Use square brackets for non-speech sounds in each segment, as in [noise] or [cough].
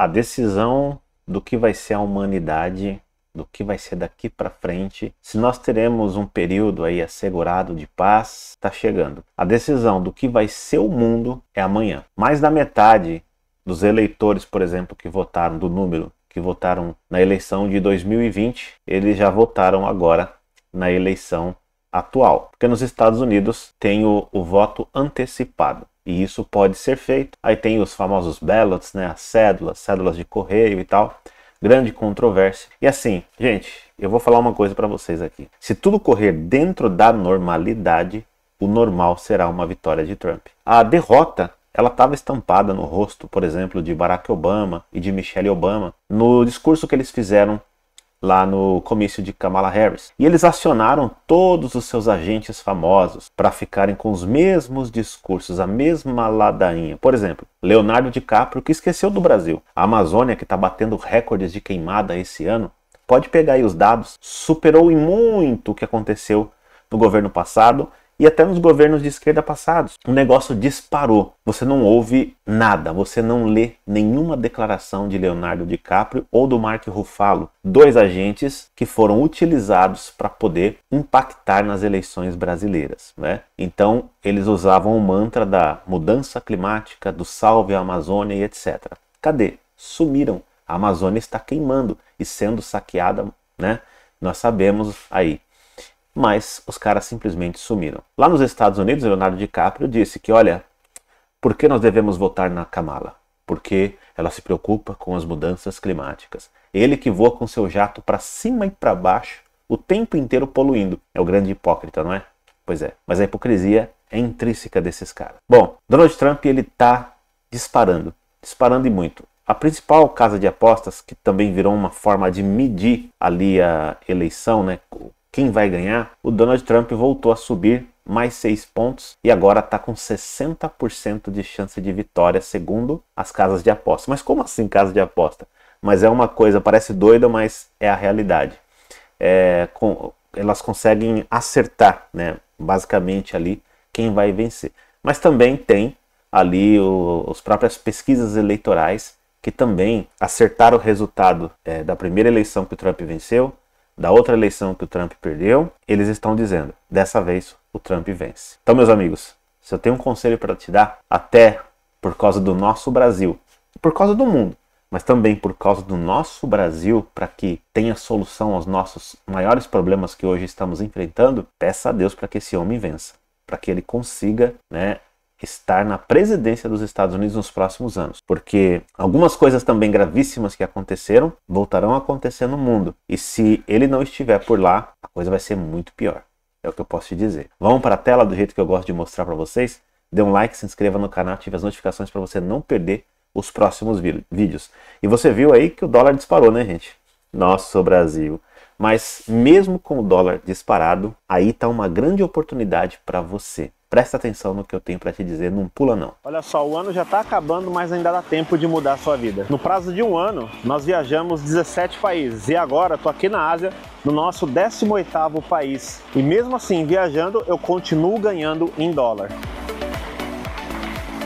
a decisão do que vai ser a humanidade, do que vai ser daqui para frente, se nós teremos um período aí assegurado de paz, está chegando. A decisão do que vai ser o mundo é amanhã. Mais da metade dos eleitores, por exemplo, que votaram do número que votaram na eleição de 2020, eles já votaram agora na eleição atual, porque nos Estados Unidos tem o, o voto antecipado. E isso pode ser feito. Aí tem os famosos ballots, né, as cédulas, cédulas de correio e tal. Grande controvérsia. E assim, gente, eu vou falar uma coisa para vocês aqui. Se tudo correr dentro da normalidade, o normal será uma vitória de Trump. A derrota ela estava estampada no rosto, por exemplo, de Barack Obama e de Michelle Obama, no discurso que eles fizeram lá no comício de Kamala Harris. E eles acionaram todos os seus agentes famosos para ficarem com os mesmos discursos, a mesma ladainha. Por exemplo, Leonardo DiCaprio, que esqueceu do Brasil. A Amazônia, que está batendo recordes de queimada esse ano, pode pegar aí os dados, superou em muito o que aconteceu no governo passado e até nos governos de esquerda passados. O negócio disparou. Você não ouve nada, você não lê nenhuma declaração de Leonardo DiCaprio ou do Mark Ruffalo, dois agentes que foram utilizados para poder impactar nas eleições brasileiras. Né? Então, eles usavam o mantra da mudança climática, do salve a Amazônia e etc. Cadê? Sumiram. A Amazônia está queimando e sendo saqueada, né? Nós sabemos aí mas os caras simplesmente sumiram. Lá nos Estados Unidos, Leonardo DiCaprio disse que, olha, por que nós devemos votar na Kamala? Porque ela se preocupa com as mudanças climáticas. Ele que voa com seu jato para cima e para baixo o tempo inteiro poluindo. É o grande hipócrita, não é? Pois é, mas a hipocrisia é intrínseca desses caras. Bom, Donald Trump ele tá disparando, disparando e muito. A principal casa de apostas, que também virou uma forma de medir ali a eleição, né? quem vai ganhar, o Donald Trump voltou a subir mais seis pontos e agora está com 60% de chance de vitória, segundo as casas de aposta. Mas como assim casa de aposta? Mas é uma coisa, parece doida, mas é a realidade. É, com, elas conseguem acertar, né, basicamente ali, quem vai vencer. Mas também tem ali as os próprias pesquisas eleitorais que também acertaram o resultado é, da primeira eleição que o Trump venceu da outra eleição que o Trump perdeu, eles estão dizendo: dessa vez o Trump vence. Então, meus amigos, se eu tenho um conselho para te dar, até por causa do nosso Brasil, por causa do mundo, mas também por causa do nosso Brasil, para que tenha solução aos nossos maiores problemas que hoje estamos enfrentando, peça a Deus para que esse homem vença, para que ele consiga né, estar na presidência dos Estados Unidos nos próximos anos, porque algumas coisas também gravíssimas que aconteceram voltarão a acontecer no mundo, e se ele não estiver por lá, a coisa vai ser muito pior. É o que eu posso te dizer. Vamos para a tela do jeito que eu gosto de mostrar para vocês. Dê um like, se inscreva no canal, ative as notificações para você não perder os próximos vídeos. E você viu aí que o dólar disparou, né, gente? Nosso Brasil. Mas mesmo com o dólar disparado, aí está uma grande oportunidade para você. Presta atenção no que eu tenho para te dizer, não pula não. Olha só, o ano já está acabando, mas ainda dá tempo de mudar a sua vida. No prazo de um ano, nós viajamos 17 países e agora estou aqui na Ásia, no nosso 18º país. E mesmo assim, viajando, eu continuo ganhando em dólar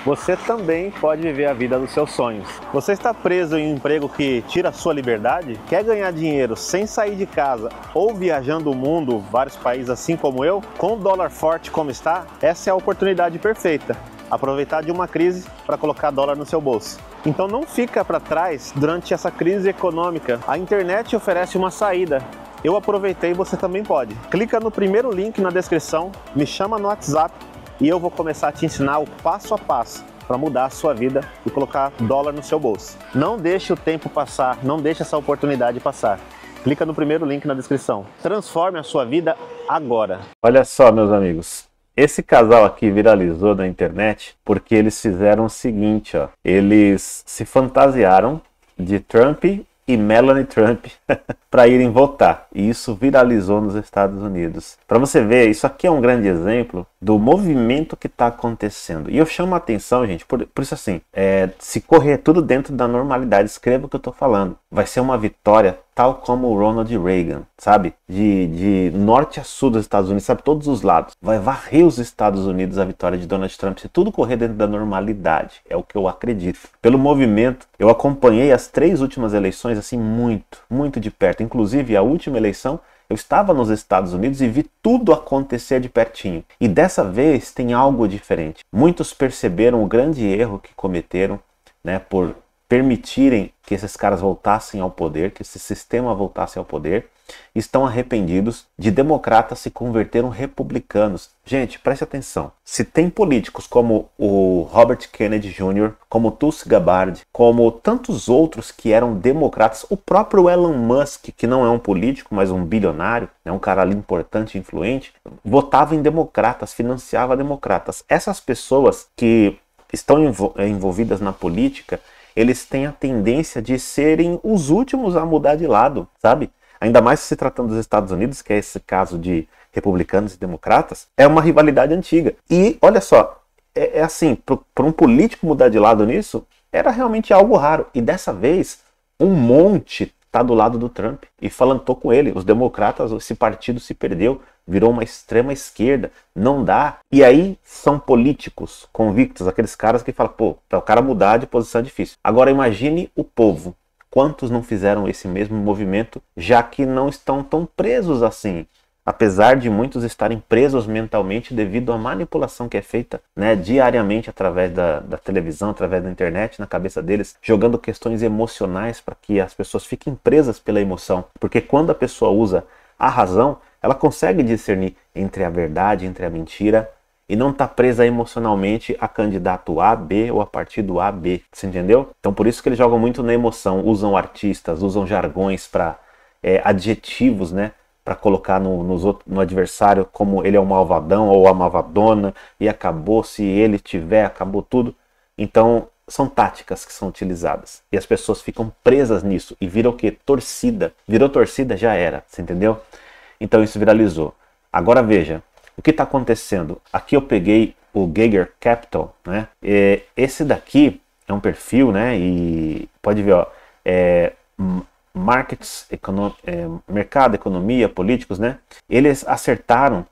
você também pode viver a vida dos seus sonhos. Você está preso em um emprego que tira a sua liberdade? Quer ganhar dinheiro sem sair de casa ou viajando o mundo, vários países assim como eu? Com o dólar forte como está, essa é a oportunidade perfeita. Aproveitar de uma crise para colocar dólar no seu bolso. Então não fica para trás durante essa crise econômica. A internet oferece uma saída. Eu aproveitei, você também pode. Clica no primeiro link na descrição, me chama no WhatsApp e eu vou começar a te ensinar o passo a passo para mudar a sua vida e colocar dólar no seu bolso. Não deixe o tempo passar, não deixe essa oportunidade passar. Clica no primeiro link na descrição. Transforme a sua vida agora. Olha só, meus amigos. Esse casal aqui viralizou na internet porque eles fizeram o seguinte, ó. Eles se fantasiaram de Trump e Melanie Trump. [laughs] para irem votar. E isso viralizou nos Estados Unidos. Para você ver, isso aqui é um grande exemplo do movimento que está acontecendo. E eu chamo a atenção, gente, por, por isso assim, é, se correr tudo dentro da normalidade, escreva o que eu estou falando. Vai ser uma vitória tal como o Ronald Reagan, sabe? De, de norte a sul dos Estados Unidos, sabe? Todos os lados. Vai varrer os Estados Unidos a vitória de Donald Trump se tudo correr dentro da normalidade. É o que eu acredito. Pelo movimento, eu acompanhei as três últimas eleições assim muito, muito de perto. Inclusive a última eleição eu estava nos Estados Unidos e vi tudo acontecer de pertinho. E dessa vez tem algo diferente. Muitos perceberam o grande erro que cometeram, né, por permitirem que esses caras voltassem ao poder, que esse sistema voltasse ao poder, estão arrependidos de democratas se converteram republicanos. Gente, preste atenção. Se tem políticos como o Robert Kennedy Jr., como Tulsi Gabbard, como tantos outros que eram democratas, o próprio Elon Musk, que não é um político, mas um bilionário, é né, um cara ali importante, influente, votava em democratas, financiava democratas. Essas pessoas que estão envolvidas na política, eles têm a tendência de serem os últimos a mudar de lado, sabe? Ainda mais se tratando dos Estados Unidos, que é esse caso de republicanos e democratas, é uma rivalidade antiga. E olha só, é, é assim, para um político mudar de lado nisso, era realmente algo raro. E dessa vez, um monte está do lado do Trump e falantou com ele. Os democratas, esse partido se perdeu, virou uma extrema esquerda, não dá. E aí são políticos convictos, aqueles caras que falam, pô, para o cara mudar de posição é difícil. Agora imagine o povo. Quantos não fizeram esse mesmo movimento, já que não estão tão presos assim apesar de muitos estarem presos mentalmente devido à manipulação que é feita né, diariamente através da, da, televisão, através da internet, na cabeça deles, jogando questões emocionais para que as pessoas fiquem presas pela emoção. Porque quando a pessoa usa a razão, ela consegue discernir entre a verdade, entre a mentira. E não está presa emocionalmente a candidato A, B ou a partido A, B. Você entendeu? Então, por isso que eles jogam muito na emoção, usam artistas, usam jargões para é, adjetivos, né? para colocar no, no adversário como ele é um malvadão ou a malvadona e acabou se ele tiver, acabou tudo. Então são táticas que são utilizadas e as pessoas ficam presas nisso e viram o que? Torcida. Virou torcida, já era, você entendeu? Então isso viralizou. Agora veja, o que está acontecendo? Aqui eu peguei o Geiger Capital, né? É, esse daqui é um perfil, né? E pode ver, ó, é hum, markets, econo é, mercado, economia, políticos, né? Eles acertaram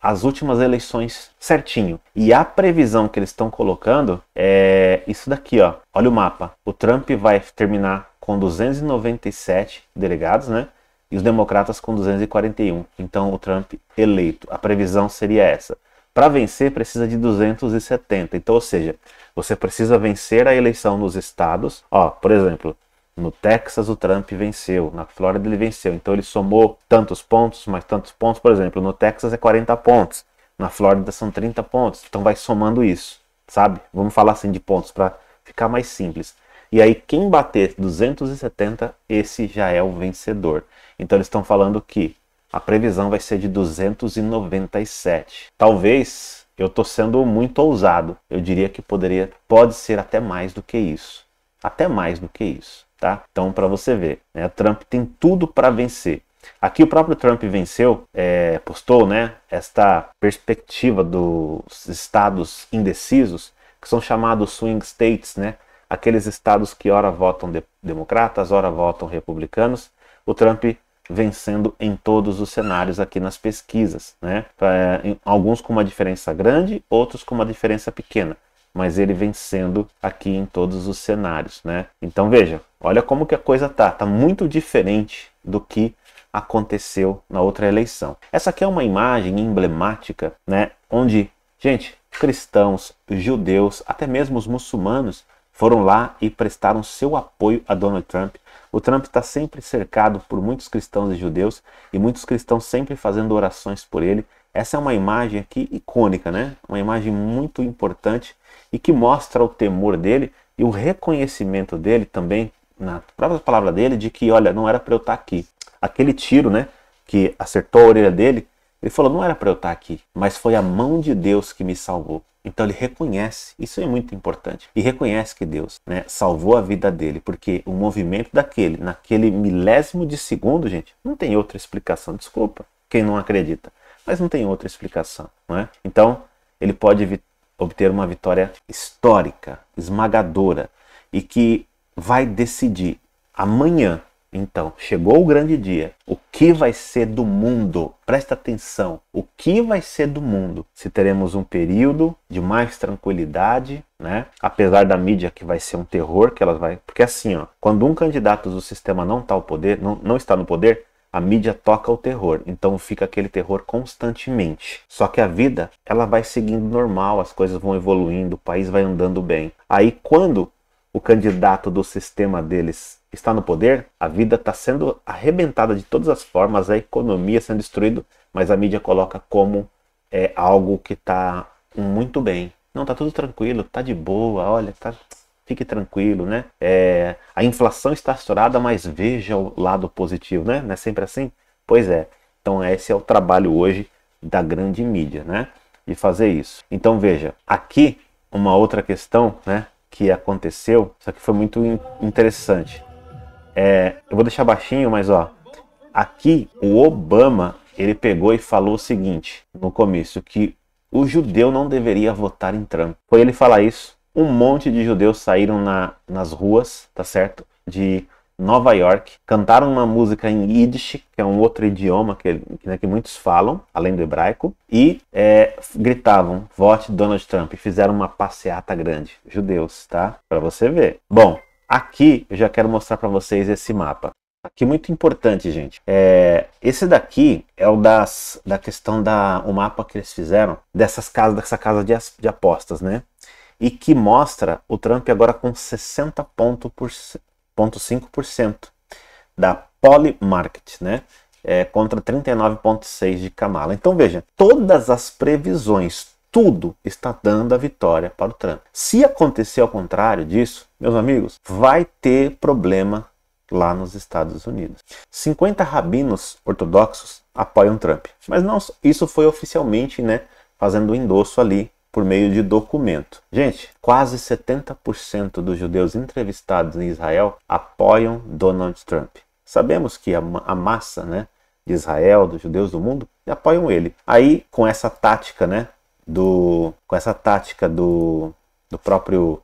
as últimas eleições certinho. E a previsão que eles estão colocando é isso daqui, ó. Olha o mapa. O Trump vai terminar com 297 delegados, né? E os democratas com 241. Então o Trump eleito. A previsão seria essa. Para vencer precisa de 270. Então, ou seja, você precisa vencer a eleição nos estados. Ó, por exemplo, no Texas o Trump venceu, na Flórida ele venceu. Então ele somou tantos pontos, mais tantos pontos, por exemplo, no Texas é 40 pontos, na Flórida são 30 pontos. Então vai somando isso, sabe? Vamos falar assim de pontos para ficar mais simples. E aí quem bater 270, esse já é o vencedor. Então eles estão falando que a previsão vai ser de 297. Talvez eu tô sendo muito ousado. Eu diria que poderia, pode ser até mais do que isso. Até mais do que isso. Tá? Então, para você ver, né, Trump tem tudo para vencer. Aqui o próprio Trump venceu, é, postou né, esta perspectiva dos estados indecisos, que são chamados swing states, né, aqueles estados que ora votam de democratas, ora votam republicanos. O Trump vencendo em todos os cenários aqui nas pesquisas, né? alguns com uma diferença grande, outros com uma diferença pequena mas ele vem sendo aqui em todos os cenários, né? Então veja, olha como que a coisa tá, tá muito diferente do que aconteceu na outra eleição. Essa aqui é uma imagem emblemática, né, onde, gente, cristãos, judeus, até mesmo os muçulmanos foram lá e prestaram seu apoio a Donald Trump. O Trump está sempre cercado por muitos cristãos e judeus e muitos cristãos sempre fazendo orações por ele. Essa é uma imagem aqui icônica, né? Uma imagem muito importante e que mostra o temor dele e o reconhecimento dele também, na própria palavra dele, de que, olha, não era para eu estar tá aqui. Aquele tiro, né, que acertou a orelha dele, ele falou, não era para eu estar tá aqui, mas foi a mão de Deus que me salvou. Então ele reconhece, isso é muito importante, e reconhece que Deus né, salvou a vida dele, porque o movimento daquele, naquele milésimo de segundo, gente, não tem outra explicação. Desculpa quem não acredita, mas não tem outra explicação, não é? Então ele pode obter uma vitória histórica, esmagadora e que vai decidir amanhã. Então, chegou o grande dia. O que vai ser do mundo? Presta atenção. O que vai ser do mundo? Se teremos um período de mais tranquilidade, né? Apesar da mídia que vai ser um terror que ela vai, porque assim, ó, quando um candidato do sistema não tá ao poder, não, não está no poder, a mídia toca o terror, então fica aquele terror constantemente. Só que a vida, ela vai seguindo normal, as coisas vão evoluindo, o país vai andando bem. Aí quando o candidato do sistema deles está no poder, a vida está sendo arrebentada de todas as formas, a economia sendo destruída, mas a mídia coloca como é algo que está muito bem. Não, tá tudo tranquilo, tá de boa, olha, tá fique tranquilo, né? É, a inflação está estourada, mas veja o lado positivo, né? Não é sempre assim? Pois é. Então esse é o trabalho hoje da grande mídia, né? De fazer isso. Então veja, aqui uma outra questão, né? Que aconteceu, isso aqui foi muito interessante. É, eu vou deixar baixinho, mas ó, aqui o Obama ele pegou e falou o seguinte no começo que o judeu não deveria votar em Trump. Foi ele falar isso um monte de judeus saíram na, nas ruas, tá certo? De Nova York, cantaram uma música em Yiddish, que é um outro idioma que, né, que muitos falam, além do hebraico, e é, gritavam: vote Donald Trump. E fizeram uma passeata grande. Judeus, tá? Para você ver. Bom, aqui eu já quero mostrar para vocês esse mapa. Aqui muito importante, gente. É, esse daqui é o das, da questão da o mapa que eles fizeram dessas casas, dessa casa de, de apostas, né? e que mostra o Trump agora com 60,5% da Polymarket, né? É, contra 39,6% de Kamala. Então veja, todas as previsões, tudo está dando a vitória para o Trump. Se acontecer ao contrário disso, meus amigos, vai ter problema lá nos Estados Unidos. 50 rabinos ortodoxos apoiam Trump, mas não isso foi oficialmente, né, fazendo o endosso ali por meio de documento. Gente, quase 70% dos judeus entrevistados em Israel apoiam Donald Trump. Sabemos que a, a massa, né, de Israel, dos judeus do mundo, apoiam ele. Aí, com essa tática, né, do, com essa tática do, do próprio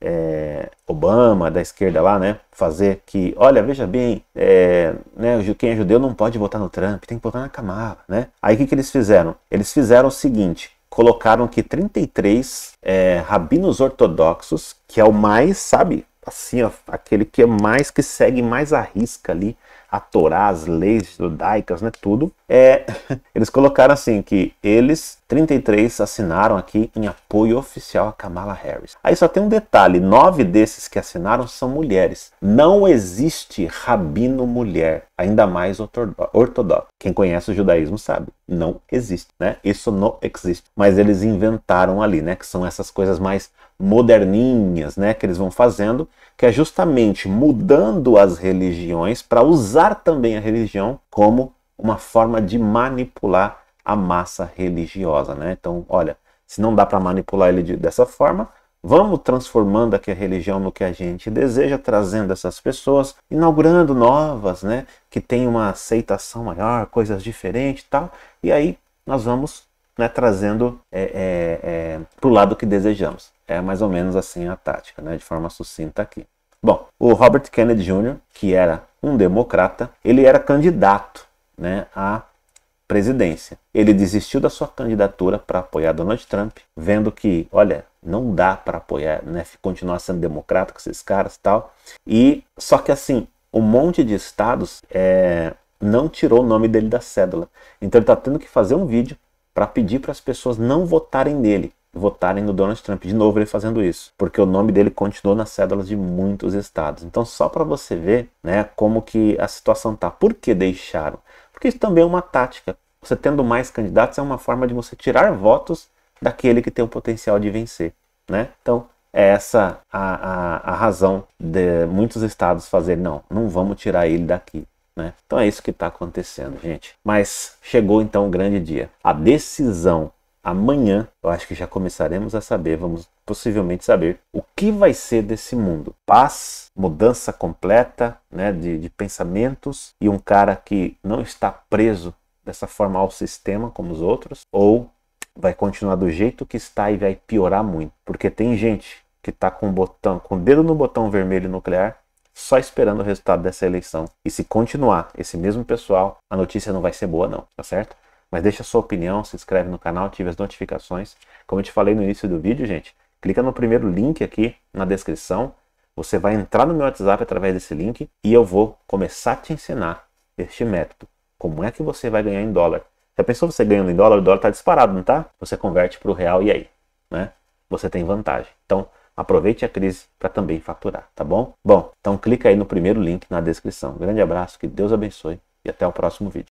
é, Obama, da esquerda lá, né, fazer que, olha, veja bem, é, né, quem é judeu não pode votar no Trump, tem que votar na Kamala, né. Aí o que, que eles fizeram? Eles fizeram o seguinte, colocaram que 33 é, rabinos ortodoxos, que é o mais, sabe, assim, ó, aquele que é mais que segue mais a risca ali a Torá, as leis judaicas, né, tudo, é, [laughs] eles colocaram assim que eles 33 assinaram aqui em apoio oficial a Kamala Harris. Aí só tem um detalhe: nove desses que assinaram são mulheres. Não existe rabino mulher, ainda mais ortodoxo. Quem conhece o judaísmo sabe, não existe, né? Isso não existe. Mas eles inventaram ali, né? Que são essas coisas mais moderninhas, né? Que eles vão fazendo, que é justamente mudando as religiões para usar também a religião como uma forma de manipular a massa religiosa, né? Então, olha, se não dá para manipular ele de, dessa forma, vamos transformando aqui a religião no que a gente deseja, trazendo essas pessoas, inaugurando novas, né? Que tem uma aceitação maior, coisas diferentes, tal. E aí nós vamos né, trazendo é, é, é, para o lado que desejamos. É mais ou menos assim a tática, né, de forma sucinta aqui. Bom, o Robert Kennedy Jr., que era um democrata, ele era candidato né, a presidência. Ele desistiu da sua candidatura para apoiar Donald Trump, vendo que, olha, não dá para apoiar, né, continuar sendo democrata com esses caras, tal. E só que assim, um monte de estados é, não tirou o nome dele da cédula. Então ele está tendo que fazer um vídeo para pedir para as pessoas não votarem nele, votarem no Donald Trump. De novo ele fazendo isso, porque o nome dele continuou nas cédulas de muitos estados. Então só para você ver, né, como que a situação tá. Por que deixaram? Porque isso também é uma tática você tendo mais candidatos é uma forma de você tirar votos daquele que tem o potencial de vencer, né? Então, é essa a, a, a razão de muitos estados fazer não, não vamos tirar ele daqui. Né? Então é isso que está acontecendo, gente. Mas chegou então o grande dia. A decisão amanhã, eu acho que já começaremos a saber, vamos possivelmente saber o que vai ser desse mundo. Paz, mudança completa né, de, de pensamentos e um cara que não está preso dessa forma ao sistema como os outros, ou vai continuar do jeito que está e vai piorar muito, porque tem gente que está com o botão, com o dedo no botão vermelho nuclear, só esperando o resultado dessa eleição. E se continuar esse mesmo pessoal, a notícia não vai ser boa não, tá certo? Mas deixa a sua opinião, se inscreve no canal, ative as notificações. Como eu te falei no início do vídeo, gente, clica no primeiro link aqui na descrição. Você vai entrar no meu WhatsApp através desse link e eu vou começar a te ensinar este método como é que você vai ganhar em dólar? Já pensou você ganhando em dólar? O dólar está disparado, não tá? Você converte para o real e aí, né? Você tem vantagem. Então, aproveite a crise para também faturar, tá bom? Bom, então clica aí no primeiro link na descrição. grande abraço, que Deus abençoe e até o próximo vídeo.